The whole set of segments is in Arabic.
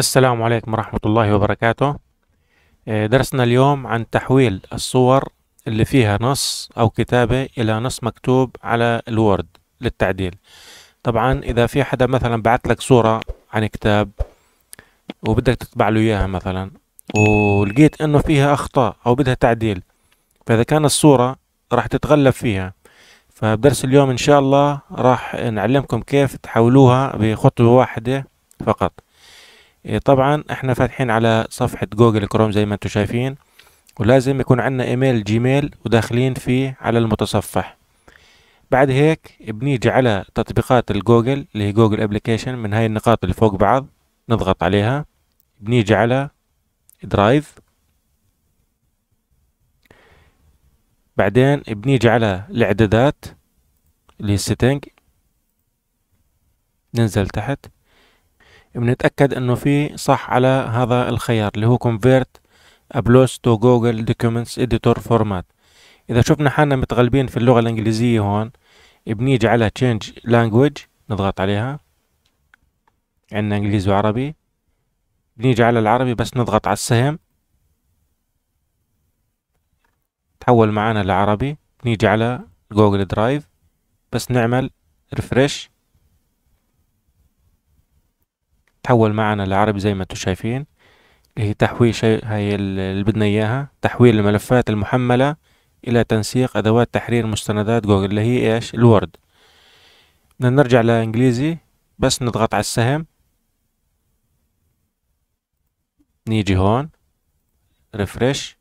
السلام عليكم ورحمة الله وبركاته آه، درسنا اليوم عن تحويل الصور اللي فيها نص أو كتابة إلى نص مكتوب على الوورد للتعديل طبعا إذا في حدا مثلا بعت لك صورة عن كتاب وبدك تطبع له إياها مثلا ولقيت إنه فيها أخطاء أو بدها تعديل فإذا كان الصورة راح تتغلب فيها فبدرس اليوم إن شاء الله راح نعلمكم كيف تحولوها بخطوة واحدة فقط إيه، طبعا احنا فاتحين على صفحة جوجل كروم زي ما انتم شايفين ولازم يكون عندنا ايميل جيميل وداخلين فيه على المتصفح بعد هيك بنيجي على تطبيقات الجوجل اللي هي جوجل ابلكيشن من هاي النقاط اللي فوق بعض نضغط عليها بنيجي على درايف بعدين بنيجي على الاعدادات اللي هي السيتنج ننزل تحت بنتأكد انه في صح على هذا الخيار اللي هو convert ابلوس تو جوجل دوكيومنتس اديتور فورمات اذا شفنا حالنا متغلبين في اللغة الانجليزية هون بنيجي على change language نضغط عليها عندنا انجليزي وعربي بنيجي على العربي بس نضغط على السهم تحول معنا لعربي بنيجي على جوجل درايف بس نعمل ريفرش تحول معنا لعربي زي ما انتم شايفين اللي هي تحويل شيء هي اللي بدنا اياها تحويل الملفات المحمله الى تنسيق ادوات تحرير مستندات جوجل اللي هي ايش الوورد بدنا نرجع لانجليزي بس نضغط على السهم نيجي هون ريفرش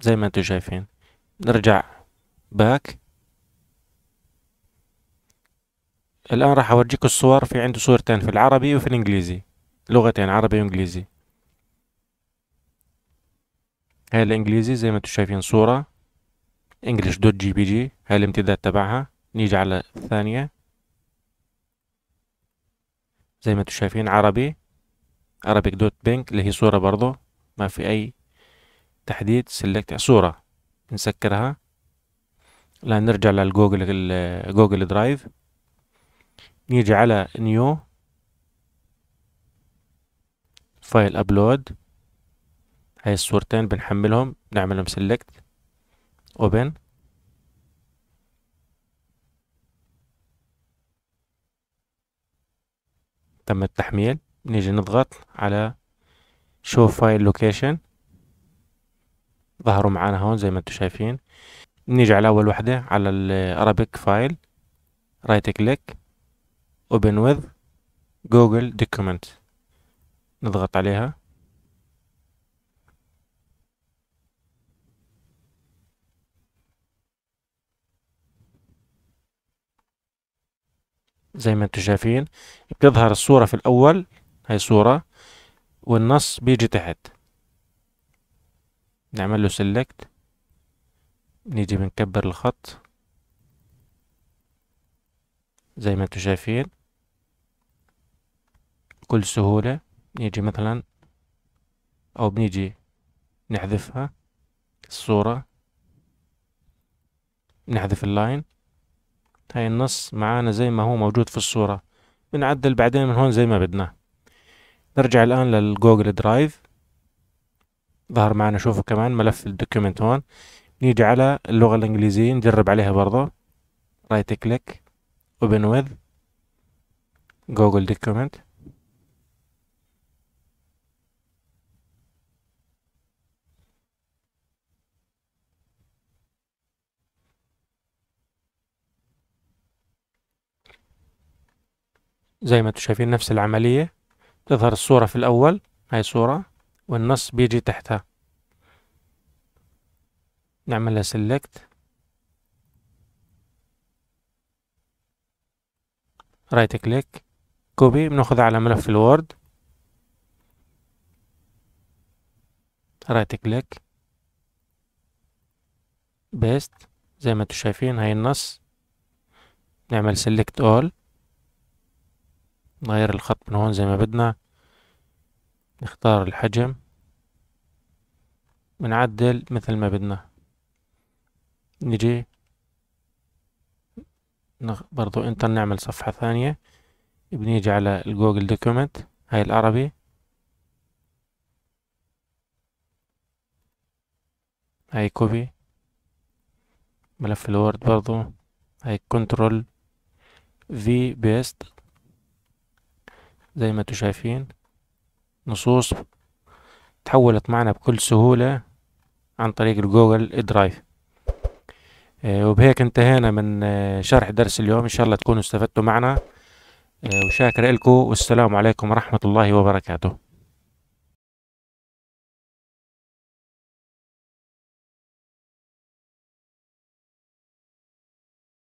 زي ما انتم شايفين نرجع باك الآن راح أورجيك الصور في عنده صورتين في العربي وفي الإنجليزي لغتين عربي وإنجليزي هاي الإنجليزي زي ما انتم شايفين صورة انجلش دوت جي بي جي هاي الامتداد تبعها نيجي على الثانية زي ما انتم شايفين عربي Arabic دوت بينك اللي هي صورة برضو ما في أي تحديد سلكت صورة نسكرها الآن نرجع للجوجل جوجل درايف نيجي على نيو فايل ابلود هاي الصورتين بنحملهم نعملهم سيلكت اوبن تم التحميل نيجي نضغط على شو فايل لوكيشن ظهروا معانا هون زي ما انتم شايفين نيجي على اول وحده على الارابيك فايل رايت كليك open with google document نضغط عليها زي ما انتم شايفين بتظهر الصورة في الأول هاي صورة والنص بيجي تحت نعمل له سيلكت نيجي بنكبر الخط زي ما انتم شايفين بكل سهولة نيجي مثلا أو بنيجي نحذفها الصورة نحذف اللاين هاي النص معانا زي ما هو موجود في الصورة بنعدل بعدين من هون زي ما بدنا نرجع الآن للجوجل درايف ظهر معنا شوفوا كمان ملف الدوكيومنت هون نيجي على اللغة الإنجليزية نجرب عليها برضه رايت كليك اوبن وذ جوجل دوكيومنت زي ما انتم شايفين نفس العملية تظهر الصورة في الأول هاي صورة والنص بيجي تحتها نعملها سيلكت رايت كليك كوبي بناخذها على ملف الوورد رايت كليك بيست زي ما انتم شايفين هاي النص نعمل سيلكت اول نغير الخط من هون زي ما بدنا نختار الحجم ونعدل مثل ما بدنا نجي برضو انتر نعمل صفحة ثانية بنيجي على الجوجل دوكيومنت هاي العربي هاي كوبي ملف الوورد برضو هاي كنترول في بيست زي ما انتم شايفين نصوص تحولت معنا بكل سهولة عن طريق الجوجل درايف آه، وبهيك انتهينا من آه، شرح درس اليوم ان شاء الله تكونوا استفدتوا معنا آه، وشاكر لكم والسلام عليكم ورحمة الله وبركاته